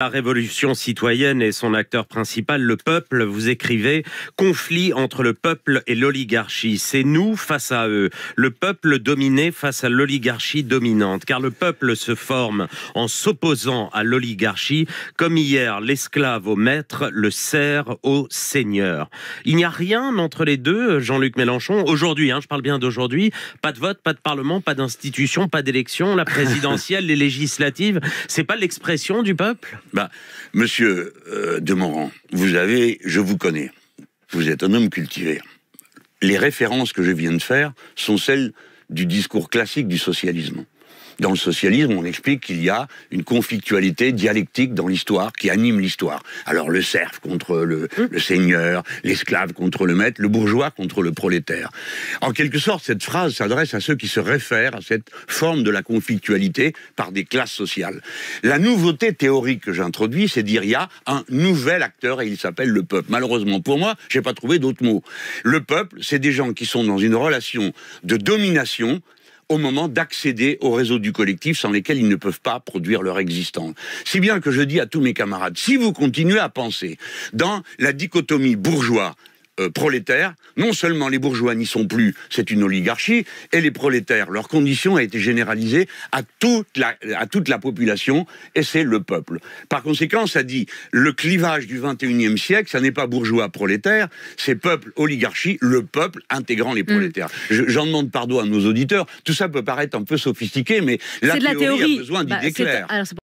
La révolution citoyenne et son acteur principal, le peuple, vous écrivez conflit entre le peuple et l'oligarchie. C'est nous face à eux, le peuple dominé face à l'oligarchie dominante, car le peuple se forme en s'opposant à l'oligarchie, comme hier l'esclave au maître, le serf au seigneur. Il n'y a rien entre les deux, Jean-Luc Mélenchon. Aujourd'hui, hein, je parle bien d'aujourd'hui, pas de vote, pas de parlement, pas d'institution, pas d'élection, la présidentielle, les législatives, c'est pas l'expression du peuple bah, monsieur euh, de vous avez, je vous connais, vous êtes un homme cultivé. Les références que je viens de faire sont celles du discours classique du socialisme. Dans le socialisme, on explique qu'il y a une conflictualité dialectique dans l'histoire qui anime l'histoire. Alors le serf contre hum. le, seigneur, l'esclave contre le maître, le bourgeois contre le prolétaire. En quelque sorte, cette phrase s'adresse à ceux qui se réfèrent à cette forme de la conflictualité par des classes sociales. La nouveauté théorique que j'introduis, c'est dire qu'il y a un nouvel acteur et il s'appelle le peuple. Malheureusement pour moi, j'ai pas trouvé d'autres mots. Le peuple, c'est des gens qui sont dans une relation de domination au moment d'accéder au réseau du collectif sans lesquels ils ne peuvent pas produire leur existence. Si bien que je dis à tous mes camarades, si vous continuez à penser dans la dichotomie bourgeois euh, prolétaires. Non seulement les bourgeois n'y sont plus, c'est une oligarchie, et les prolétaires, leur condition a été généralisée à toute la, population, et c'est le peuple. Par conséquent, ça dit, le clivage du 21e siècle, ça n'est pas bourgeois-prolétaire, c'est peuple-oligarchie, le peuple intégrant les mm. prolétaires. J'en demande pardon à nos auditeurs, tout ça peut paraître un peu sophistiqué, mais la théorie, a besoin d'idées